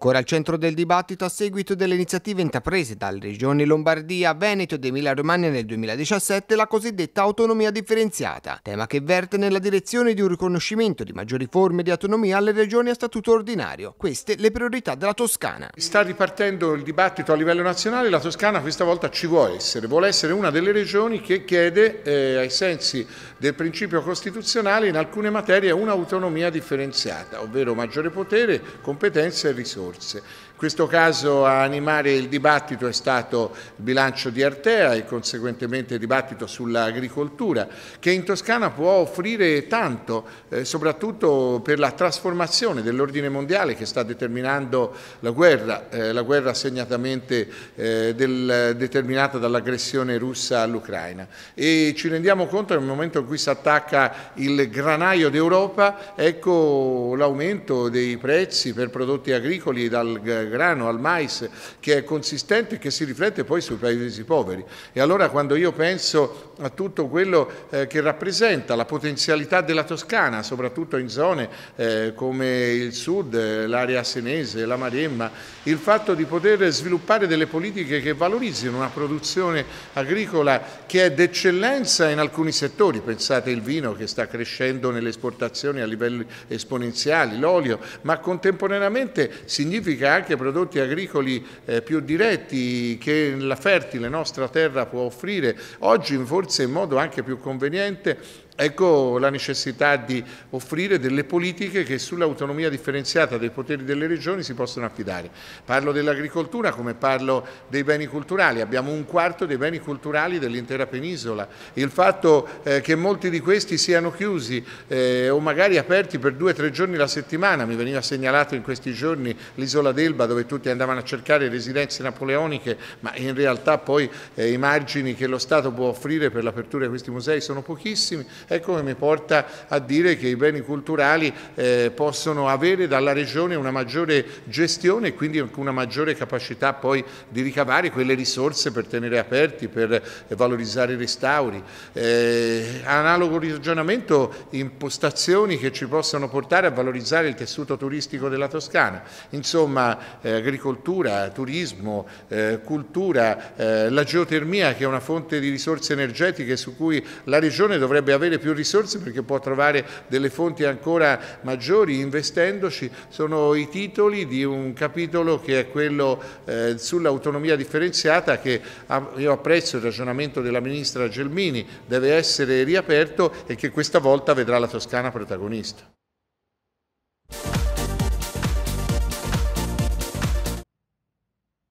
ancora al centro del dibattito a seguito delle iniziative intraprese dalle regioni Lombardia, Veneto ed Emilia-Romagna nel 2017 la cosiddetta autonomia differenziata, tema che verte nella direzione di un riconoscimento di maggiori forme di autonomia alle regioni a statuto ordinario. Queste le priorità della Toscana. Sta ripartendo il dibattito a livello nazionale, la Toscana questa volta ci vuole essere, vuole essere una delle regioni che chiede eh, ai sensi del principio costituzionale in alcune materie un'autonomia differenziata, ovvero maggiore potere, competenza e risorse. forze questo caso a animare il dibattito è stato il bilancio di Artea e conseguentemente il dibattito sull'agricoltura, che in Toscana può offrire tanto, eh, soprattutto per la trasformazione dell'ordine mondiale che sta determinando la guerra, eh, la guerra segnatamente eh, del, determinata dall'aggressione russa all'Ucraina. E ci rendiamo conto che nel momento in cui si attacca il granaio d'Europa, ecco l'aumento dei prezzi per prodotti agricoli dal grano, al mais, che è consistente e che si riflette poi sui paesi poveri. E allora quando io penso a tutto quello eh, che rappresenta la potenzialità della Toscana, soprattutto in zone eh, come il sud, eh, l'area senese, la Maremma, il fatto di poter sviluppare delle politiche che valorizzino una produzione agricola che è d'eccellenza in alcuni settori, pensate il vino che sta crescendo nelle esportazioni a livelli esponenziali, l'olio, ma contemporaneamente significa anche prodotti agricoli eh, più diretti che la fertile nostra terra può offrire, oggi forse in modo anche più conveniente Ecco la necessità di offrire delle politiche che sull'autonomia differenziata dei poteri delle regioni si possono affidare. Parlo dell'agricoltura come parlo dei beni culturali, abbiamo un quarto dei beni culturali dell'intera penisola. Il fatto eh, che molti di questi siano chiusi eh, o magari aperti per due o tre giorni la settimana, mi veniva segnalato in questi giorni l'isola d'Elba dove tutti andavano a cercare residenze napoleoniche, ma in realtà poi eh, i margini che lo Stato può offrire per l'apertura di questi musei sono pochissimi Ecco che mi porta a dire che i beni culturali eh, possono avere dalla Regione una maggiore gestione e quindi una maggiore capacità poi di ricavare quelle risorse per tenere aperti, per valorizzare i restauri. Eh, analogo ragionamento, impostazioni che ci possono portare a valorizzare il tessuto turistico della Toscana. Insomma, eh, agricoltura, turismo, eh, cultura, eh, la geotermia che è una fonte di risorse energetiche su cui la Regione dovrebbe avere più risorse perché può trovare delle fonti ancora maggiori investendoci, sono i titoli di un capitolo che è quello eh, sull'autonomia differenziata che io apprezzo il ragionamento della Ministra Gelmini, deve essere riaperto e che questa volta vedrà la Toscana protagonista.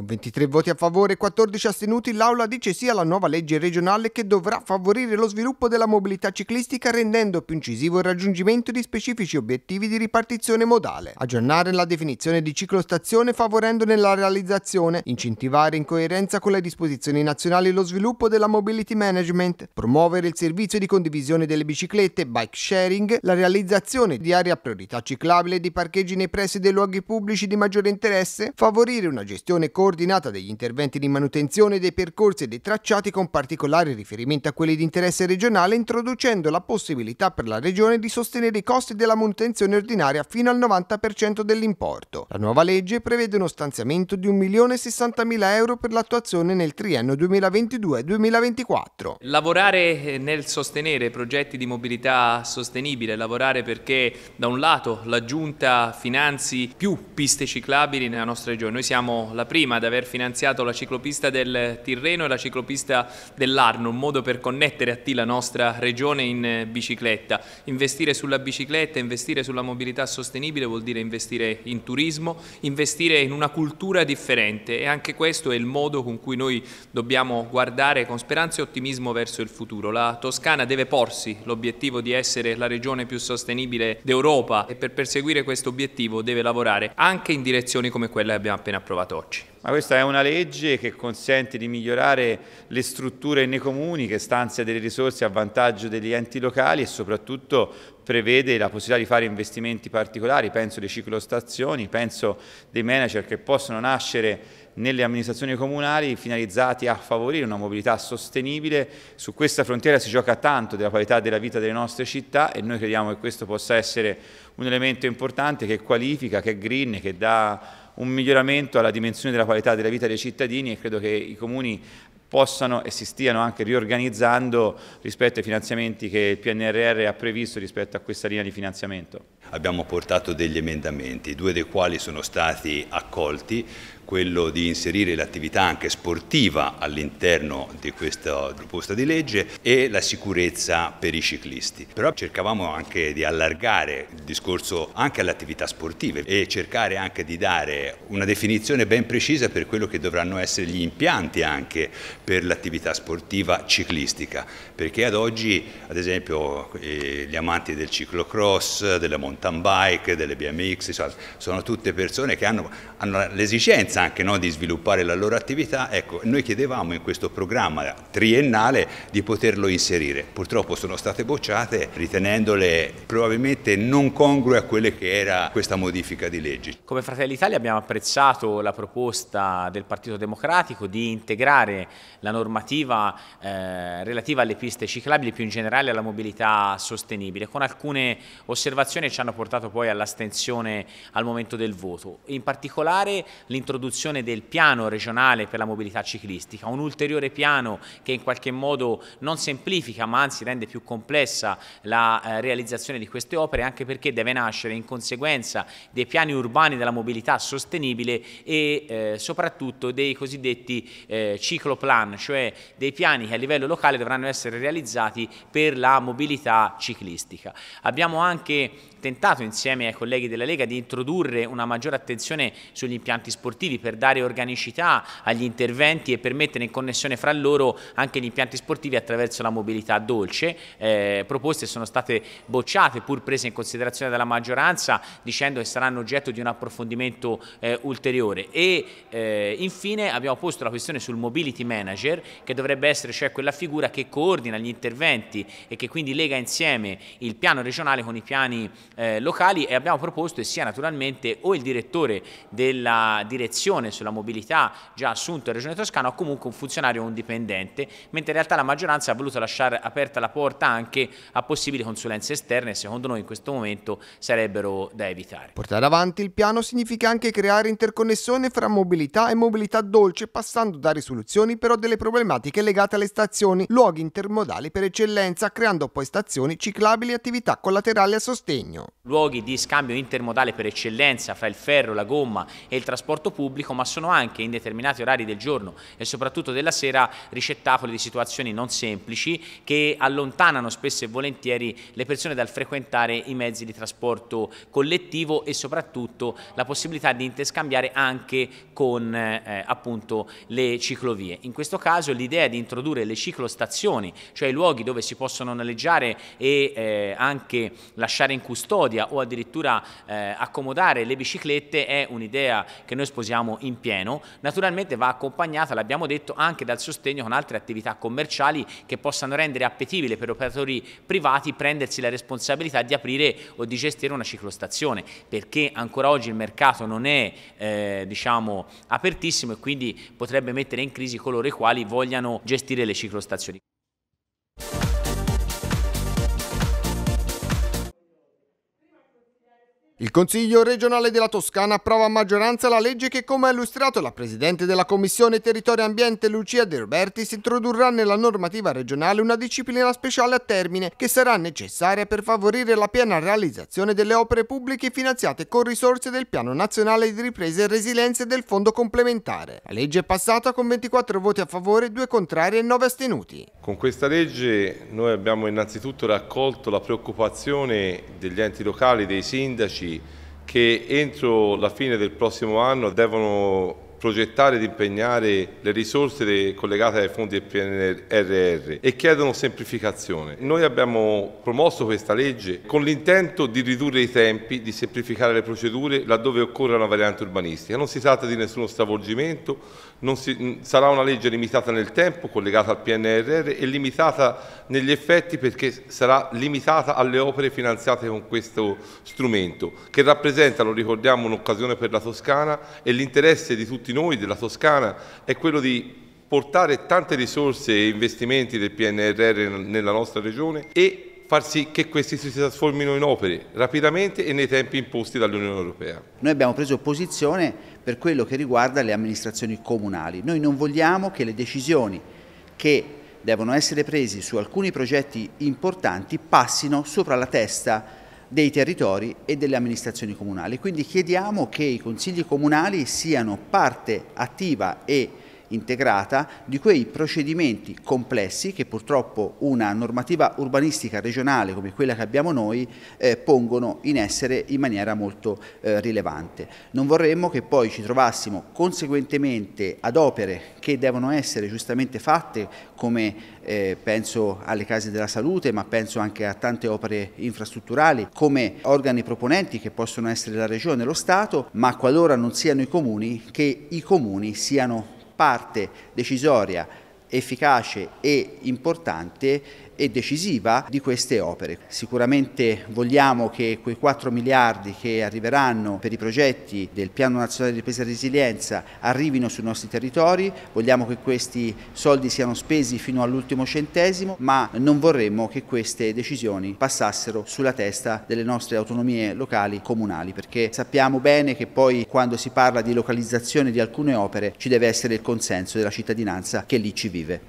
Con 23 voti a favore e 14 astenuti, l'Aula dice sì alla nuova legge regionale che dovrà favorire lo sviluppo della mobilità ciclistica rendendo più incisivo il raggiungimento di specifici obiettivi di ripartizione modale, aggiornare la definizione di ciclostazione favorendone la realizzazione, incentivare in coerenza con le disposizioni nazionali lo sviluppo della mobility management, promuovere il servizio di condivisione delle biciclette, bike sharing, la realizzazione di aree a priorità ciclabile e di parcheggi nei pressi dei luoghi pubblici di maggiore interesse, favorire una gestione corretta coordinata degli interventi di manutenzione dei percorsi e dei tracciati con particolare riferimento a quelli di interesse regionale, introducendo la possibilità per la Regione di sostenere i costi della manutenzione ordinaria fino al 90% dell'importo. La nuova legge prevede uno stanziamento di 1.060.000 euro per l'attuazione nel triennio 2022-2024. Lavorare eh, nel sostenere progetti di mobilità sostenibile, lavorare perché da un lato la Giunta finanzi più piste ciclabili nella nostra regione. Noi siamo la prima ad aver finanziato la ciclopista del Tirreno e la ciclopista dell'Arno, un modo per connettere a T la nostra regione in eh, bicicletta. Investire sulla bicicletta, investire sulla mobilità sostenibile vuol dire investire in turismo, investire in una cultura differente e anche questo è il modo con cui noi dobbiamo guardare con speranza e ottimismo verso il futuro. La Toscana deve porsi l'obiettivo di essere la regione più sostenibile d'Europa e per perseguire questo obiettivo deve lavorare anche in direzioni come quella che abbiamo appena approvato oggi ma questa è una legge che consente di migliorare le strutture nei comuni, che stanzia delle risorse a vantaggio degli enti locali e soprattutto prevede la possibilità di fare investimenti particolari, penso alle ciclostazioni, penso dei manager che possono nascere nelle amministrazioni comunali finalizzati a favorire una mobilità sostenibile. Su questa frontiera si gioca tanto della qualità della vita delle nostre città e noi crediamo che questo possa essere un elemento importante che qualifica, che è green, che dà un miglioramento alla dimensione della qualità della vita dei cittadini e credo che i comuni possano e si stiano anche riorganizzando rispetto ai finanziamenti che il PNRR ha previsto rispetto a questa linea di finanziamento abbiamo portato degli emendamenti, due dei quali sono stati accolti, quello di inserire l'attività anche sportiva all'interno di questa proposta di legge e la sicurezza per i ciclisti. Però cercavamo anche di allargare il discorso anche alle attività sportive e cercare anche di dare una definizione ben precisa per quello che dovranno essere gli impianti anche per l'attività sportiva ciclistica, perché ad oggi ad esempio eh, gli amanti del ciclocross, della montagna, mountain bike, delle BMX, cioè sono tutte persone che hanno, hanno l'esigenza anche no, di sviluppare la loro attività, ecco, noi chiedevamo in questo programma triennale di poterlo inserire, purtroppo sono state bocciate ritenendole probabilmente non congrue a quelle che era questa modifica di leggi. Come Fratelli Italia abbiamo apprezzato la proposta del Partito Democratico di integrare la normativa eh, relativa alle piste ciclabili più in generale alla mobilità sostenibile, con alcune osservazioni ci hanno hanno portato poi all'astensione al momento del voto. In particolare l'introduzione del piano regionale per la mobilità ciclistica, un ulteriore piano che in qualche modo non semplifica ma anzi rende più complessa la eh, realizzazione di queste opere anche perché deve nascere in conseguenza dei piani urbani della mobilità sostenibile e eh, soprattutto dei cosiddetti eh, cicloplan, cioè dei piani che a livello locale dovranno essere realizzati per la mobilità ciclistica. Abbiamo anche tentato tentato insieme ai colleghi della Lega di introdurre una maggiore attenzione sugli impianti sportivi per dare organicità agli interventi e per mettere in connessione fra loro anche gli impianti sportivi attraverso la mobilità dolce. Eh, proposte sono state bocciate pur prese in considerazione dalla maggioranza dicendo che saranno oggetto di un approfondimento eh, ulteriore e eh, infine abbiamo posto la questione sul mobility manager che dovrebbe essere cioè quella figura che coordina gli interventi e che quindi lega insieme il piano regionale con i piani eh, eh, locali e abbiamo proposto che sia naturalmente o il direttore della direzione sulla mobilità già assunto in Regione Toscana o comunque un funzionario o un dipendente, mentre in realtà la maggioranza ha voluto lasciare aperta la porta anche a possibili consulenze esterne, secondo noi in questo momento sarebbero da evitare. Portare avanti il piano significa anche creare interconnessione fra mobilità e mobilità dolce, passando da risoluzioni però delle problematiche legate alle stazioni, luoghi intermodali per eccellenza, creando poi stazioni ciclabili e attività collaterali a sostegno luoghi di scambio intermodale per eccellenza fra il ferro, la gomma e il trasporto pubblico, ma sono anche in determinati orari del giorno e soprattutto della sera ricettacoli di situazioni non semplici che allontanano spesso e volentieri le persone dal frequentare i mezzi di trasporto collettivo e soprattutto la possibilità di interscambiare anche con eh, appunto le ciclovie. In questo caso l'idea di introdurre le ciclostazioni, cioè i luoghi dove si possono noleggiare e eh, anche lasciare in custodia custodia o addirittura eh, accomodare le biciclette è un'idea che noi sposiamo in pieno. Naturalmente va accompagnata, l'abbiamo detto, anche dal sostegno con altre attività commerciali che possano rendere appetibile per operatori privati prendersi la responsabilità di aprire o di gestire una ciclostazione, perché ancora oggi il mercato non è eh, diciamo, apertissimo e quindi potrebbe mettere in crisi coloro i quali vogliano gestire le ciclostazioni. Il Consiglio regionale della Toscana approva a maggioranza la legge che, come ha illustrato la Presidente della Commissione Territorio e Ambiente Lucia De Roberti, si introdurrà nella normativa regionale una disciplina speciale a termine che sarà necessaria per favorire la piena realizzazione delle opere pubbliche finanziate con risorse del Piano Nazionale di Ripresa e Resilienza e del Fondo Complementare. La legge è passata con 24 voti a favore, 2 contrari e 9 astenuti. Con questa legge noi abbiamo innanzitutto raccolto la preoccupazione degli enti locali, dei sindaci, che entro la fine del prossimo anno devono progettare ed impegnare le risorse collegate ai fondi del PNRR e chiedono semplificazione. Noi abbiamo promosso questa legge con l'intento di ridurre i tempi, di semplificare le procedure laddove occorre una variante urbanistica. Non si tratta di nessuno stravolgimento, si, sarà una legge limitata nel tempo, collegata al PNRR e limitata negli effetti perché sarà limitata alle opere finanziate con questo strumento, che rappresenta, lo ricordiamo, un'occasione per la Toscana e l'interesse di tutti noi, della Toscana, è quello di portare tante risorse e investimenti del PNRR nella nostra regione e far sì che questi si trasformino in opere rapidamente e nei tempi imposti dall'Unione Europea. Noi abbiamo preso posizione per quello che riguarda le amministrazioni comunali. Noi non vogliamo che le decisioni che devono essere prese su alcuni progetti importanti passino sopra la testa dei territori e delle amministrazioni comunali. Quindi chiediamo che i consigli comunali siano parte attiva e integrata di quei procedimenti complessi che purtroppo una normativa urbanistica regionale come quella che abbiamo noi eh, pongono in essere in maniera molto eh, rilevante. Non vorremmo che poi ci trovassimo conseguentemente ad opere che devono essere giustamente fatte come eh, penso alle case della salute ma penso anche a tante opere infrastrutturali come organi proponenti che possono essere la regione e lo Stato ma qualora non siano i comuni che i comuni siano parte decisoria efficace e importante e decisiva di queste opere. Sicuramente vogliamo che quei 4 miliardi che arriveranno per i progetti del Piano Nazionale di Ripresa e Resilienza arrivino sui nostri territori, vogliamo che questi soldi siano spesi fino all'ultimo centesimo, ma non vorremmo che queste decisioni passassero sulla testa delle nostre autonomie locali comunali, perché sappiamo bene che poi quando si parla di localizzazione di alcune opere ci deve essere il consenso della cittadinanza che lì ci vive.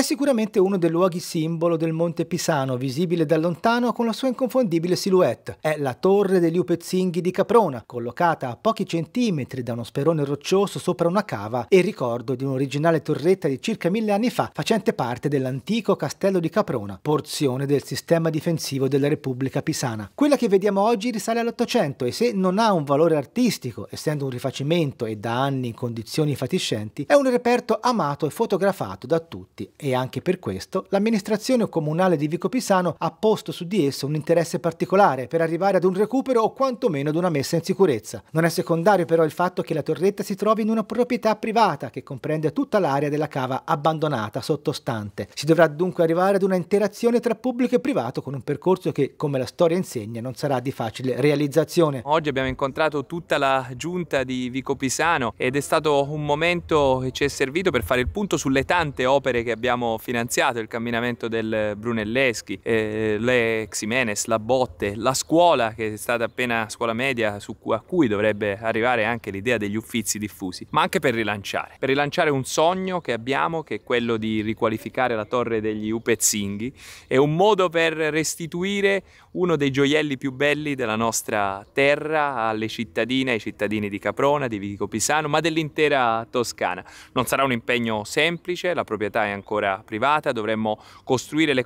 È sicuramente uno dei luoghi simbolo del Monte Pisano, visibile da lontano con la sua inconfondibile silhouette. È la torre degli Upezzinghi di Caprona, collocata a pochi centimetri da uno sperone roccioso sopra una cava e ricordo di un'originale torretta di circa mille anni fa, facente parte dell'antico castello di Caprona, porzione del sistema difensivo della Repubblica Pisana. Quella che vediamo oggi risale all'Ottocento e se non ha un valore artistico, essendo un rifacimento e da anni in condizioni fatiscenti, è un reperto amato e fotografato da tutti e e anche per questo l'amministrazione comunale di Vico Pisano ha posto su di esso un interesse particolare per arrivare ad un recupero o quantomeno ad una messa in sicurezza. Non è secondario però il fatto che la torretta si trovi in una proprietà privata che comprende tutta l'area della cava abbandonata sottostante. Si dovrà dunque arrivare ad una interazione tra pubblico e privato con un percorso che, come la storia insegna, non sarà di facile realizzazione. Oggi abbiamo incontrato tutta la giunta di Vico Pisano ed è stato un momento che ci è servito per fare il punto sulle tante opere che abbiamo abbiamo finanziato il camminamento del Brunelleschi, eh, le Ximenes, la Botte, la scuola che è stata appena scuola media cui, a cui dovrebbe arrivare anche l'idea degli uffizi diffusi, ma anche per rilanciare, per rilanciare un sogno che abbiamo che è quello di riqualificare la torre degli Upezzinghi, è un modo per restituire uno dei gioielli più belli della nostra terra alle cittadine, ai cittadini di Caprona, di Vico Pisano, ma dell'intera Toscana. Non sarà un impegno semplice, la proprietà è ancora ancora privata, dovremmo costruire le,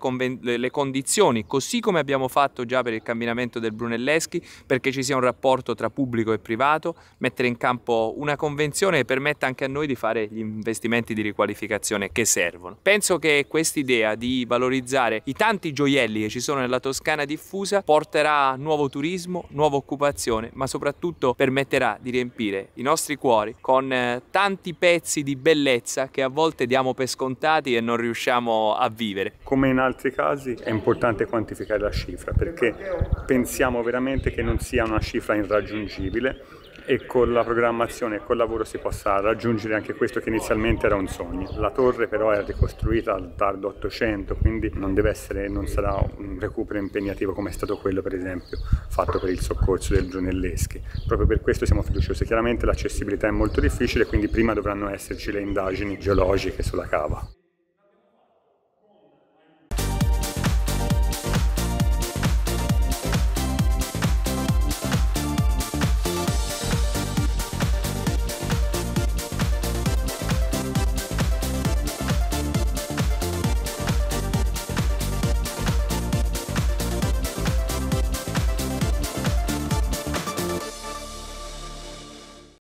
le, condizioni, così come abbiamo fatto già per il camminamento del Brunelleschi, perché ci sia un rapporto tra pubblico e privato, mettere in campo una convenzione che permetta anche a noi di fare gli investimenti di riqualificazione che servono. Penso che quest'idea di valorizzare i tanti gioielli che ci sono nella Toscana diffusa porterà nuovo turismo, nuova occupazione, ma soprattutto permetterà di riempire i nostri cuori con eh, tanti pezzi di bellezza che a volte diamo per scontati e non riusciamo a vivere. Come in altri casi è importante quantificare la cifra perché pensiamo veramente che non sia una cifra irraggiungibile e con la programmazione e col lavoro si possa raggiungere anche questo che inizialmente era un sogno. La torre però è ricostruita al tardo 800, quindi non, essere, non sarà un recupero impegnativo come è stato quello per esempio fatto per il soccorso del Brunelleschi. Proprio per questo siamo fiduciosi. Chiaramente l'accessibilità è molto difficile, quindi prima dovranno esserci le indagini geologiche sulla cava.